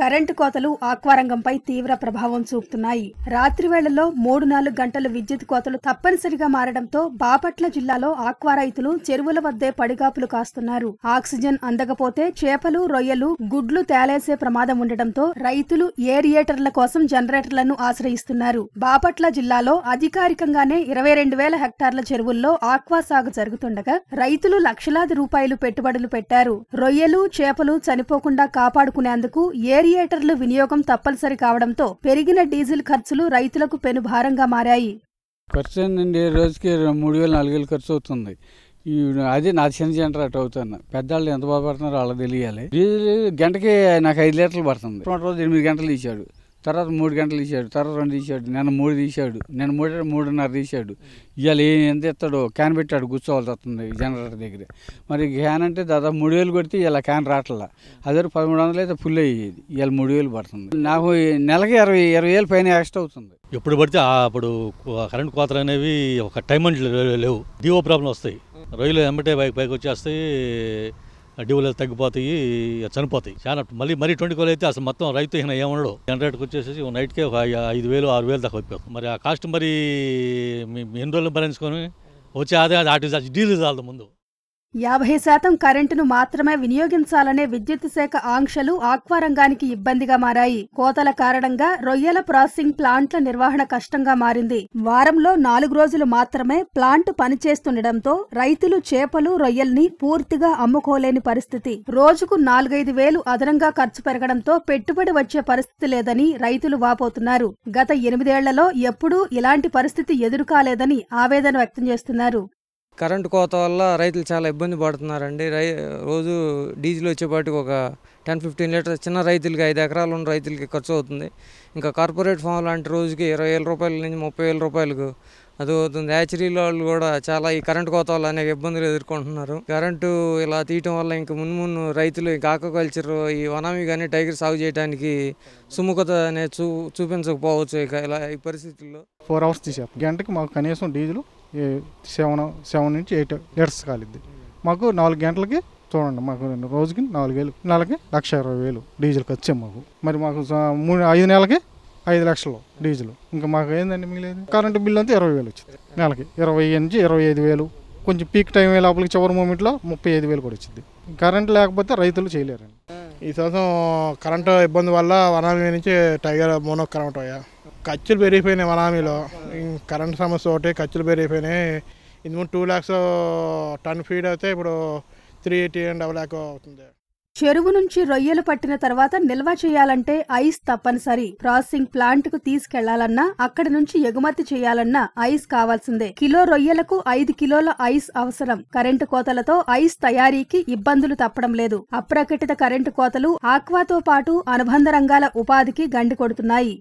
current కోతలు ఆక్వారంగంపై తీవ్ర ప్రభావం చూపుతున్నాయి రాత్రి వేళల్లో మూడు నాలుగు గంటలు విద్యుత్ కోతలు తప్పనిసరిగా మారడంతో బాపట్ల జిల్లాలో ఆక్వా రైతులు చెరువుల వద్దే పడిగాపులు కాస్తున్నారు ఆక్సిజన్ అందకపోతే చేపలు రొయ్యలు గుడ్లు తేలేసే ప్రమాదం ఉండటంతో రైతులు ఏరియేటర్ల కోసం జనరేటర్లను ఆశ్రయిస్తున్నారు బాపట్ల జిల్లాలో అధికారికంగానే ఇరవై రెండు వేల హెక్టార్ల చెరువుల్లో ఆక్వా సాగు జరుగుతుండగా రైతులు లక్షలాది రూపాయలు పెట్టుబడులు పెట్టారు రొయ్యలు చేపలు చనిపోకుండా కాపాడుకునేందుకు ఏరియా రేడియేటర్లు వినియోగం తప్పనిసరి కావడంతో పెరిగిన డీజిల్ ఖర్చులు రైతులకు పెనుభారంగా మారాయి ఖర్చు రోజుకి మూడు వేలు నాలుగు వేలు ఖర్చు అవుతుంది అదే నా చిన్న జనరేటర్ అటు అవుతాను పెద్దవాళ్ళు ఎంత బాధపడుతున్నారో అలా తెలియాలి డీజిల్ గంటకి నాకు ఐదు లీటర్లు పడుతుంది రోజు ఎనిమిది గంటలు తీశాడు తర్వాత మూడు గంటలు తీసాడు తర్వాత రెండు తీసాడు నిన్న మూడు తీసాడు నేను మూడు మూడున్నర తీసాడు ఇవాళ ఎంత ఇస్తాడు క్యాన్ పెట్టాడు కూర్చోవాల్సి వస్తుంది జనరేటర్ దగ్గర మరి క్యాన్ అంటే దాదాపు మూడు వేలు కొడితే ఇలా క్యాన్ రావట్లా అదే పదమూడు వందలు అయితే ఫుల్ అయ్యేది ఇవాళ మూడు వేలు పడుతుంది నాకు నెలకి ఇరవై ఇరవై వేలు పైన ఎక్స్ట్రా అవుతుంది ఎప్పుడు పడితే అప్పుడు కరెంట్ కోతలు అనేవి ఒక టైం లేవు దీవో ప్రాబ్లం వస్తాయి రొయ్యలు ఎంబటే పైకి పైకి వచ్చేస్తాయి డివులు తగ్గిపోతాయి చనిపోతాయి చాలా మళ్ళీ మరీ ట్వంటీ కోలు అయితే అసలు మొత్తం రైతు ఈయన ఏమన్నాడు జనరేటర్కి వచ్చేసి నైట్కే ఐదు వేలు ఆరు వేలు దాకా అయిపోతుంది మరి ఆ కాస్ట్ మరి ఎన్ని రోజులు భరించుకొని వచ్చే ఆదాయం అటు డీజిల్ చాలదు ముందు యాభై శాతం కరెంటును మాత్రమే వినియోగించాలనే విద్యుత్ శాఖ ఆంక్షలు ఆక్వారంగానికి ఇబ్బందిగా మారాయి కోతల కారణంగా రొయ్యల ప్రాసెసింగ్ ప్లాంట్ల నిర్వహణ కష్టంగా మారింది వారంలో నాలుగు రోజులు మాత్రమే ప్లాంట్ పనిచేస్తుండటంతో రైతులు చేపలు రొయ్యల్ని పూర్తిగా అమ్ముకోలేని పరిస్థితి రోజుకు నాలుగైదు వేలు అదనంగా ఖర్చు పెరగడంతో పెట్టుబడి వచ్చే పరిస్థితి లేదని రైతులు వాపోతున్నారు గత ఎనిమిదేళ్లలో ఎప్పుడూ ఇలాంటి పరిస్థితి ఎదురుకాలేదని ఆవేదన వ్యక్తం చేస్తున్నారు కరెంటు కోత వల్ల రైతులు చాలా ఇబ్బంది పడుతున్నారండి రై రోజు డీజిల్ వచ్చేపాటికి ఒక టెన్ ఫిఫ్టీన్ లీటర్స్ చిన్న రైతులకి ఐదు ఎకరాలు ఉన్న రైతులకి ఖర్చు అవుతుంది ఇంకా కార్పొరేట్ ఫామ్ లాంటి రోజుకి ఇరవై వేల రూపాయల నుంచి ముప్పై వేల రూపాయలకు అది అవుతుంది యాచరీల వాళ్ళు కూడా చాలా ఈ కరెంటు కోత వల్ల అనేక ఇబ్బందులు ఎదుర్కొంటున్నారు కరెంటు ఇలా తీయటం వల్ల ఇంక మున్ను మున్ను రైతులు ఇంకా ఆక్వాకల్చర్ ఈ వనామి కానీ టైగర్ సాగు చేయడానికి సుముఖత అనేది చూ చూపించకపోవచ్చు ఇక ఇలా ఈ పరిస్థితుల్లో ఫోర్ అవర్స్ తీసాం గంటకి మాకు కనీసం డీజిల్ సెవెన్ సెవెన్ నుంచి ఎయిట్ లీటర్స్ కాలిద్ది మాకు నాలుగు గంటలకి చూడండి మాకు రోజుకి నాలుగు వేలు నెలకి లక్ష ఇరవై వేలు డీజిల్ ఖర్చే మాకు మరి మాకు మూడు ఐదు నెలలకి ఐదు లక్షలు డీజిల్ ఇంకా మాకు ఏందండి మిగిలేదు కరెంటు బిల్ అంతా ఇరవై వేలు వచ్చింది నెలకి ఇరవై నుంచి ఇరవై ఐదు వేలు కొంచెం పీక్ టైం లోపలికి చివరి మూమెంట్లో ముప్పై ఐదు వేలు కూడా వచ్చింది కరెంటు లేకపోతే రైతులు చేయలేరండి ఈ సంవత్సరం కరెంటు ఇబ్బంది వల్ల వనాల నుంచి టైగర్ మోనో కరెంట్ అయ్యా ఖర్చులు పెరిగిపోయినాయి వనామీలో కరెంట్ సమస్య ఒకటి ఖర్చులు పెరిగిపోయినాయి ఇందుకు టూ ల్యాక్స్ టన్ ఫీడ్ అయితే ఇప్పుడు three eighty and double lakh అవుతుంది చెరువు నుంచి రొయ్యలు పట్టిన తర్వాత నిల్వ చేయాలంటే ఐస్ తప్పనిసరి ప్రాసెసింగ్ ప్లాంట్ కు తీసుకెళ్లాలన్నా అక్కడి నుంచి ఎగుమతి చేయాలన్నా ఐస్ కావాల్సిందే కిలో రొయ్యలకు ఐదు కిలోల ఐస్ అవసరం కరెంటు కోతలతో ఐస్ తయారీకి ఇబ్బందులు తప్పడం లేదు అప్రకటిత కరెంటు కోతలు ఆక్వాతో పాటు అనుబంధ రంగాల ఉపాధికి గండి కొడుతున్నాయి